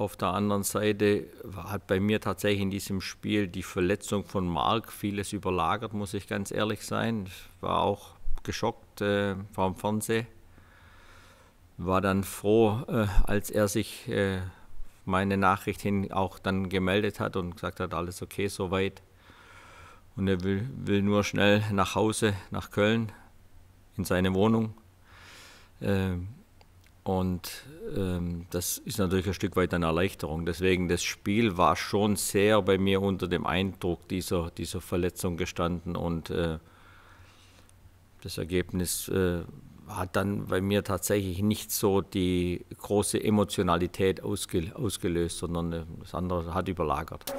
Auf der anderen Seite hat bei mir tatsächlich in diesem Spiel die Verletzung von Mark vieles überlagert, muss ich ganz ehrlich sein. Ich war auch geschockt äh, vom Fernsehen. War dann froh, äh, als er sich äh, meine Nachricht hin auch dann gemeldet hat und gesagt hat, alles okay soweit. Und er will, will nur schnell nach Hause, nach Köln, in seine Wohnung. Ähm, und ähm, das ist natürlich ein Stück weit eine Erleichterung. Deswegen, das Spiel war schon sehr bei mir unter dem Eindruck dieser, dieser Verletzung gestanden und äh, das Ergebnis äh, hat dann bei mir tatsächlich nicht so die große Emotionalität ausge ausgelöst, sondern äh, das andere hat überlagert.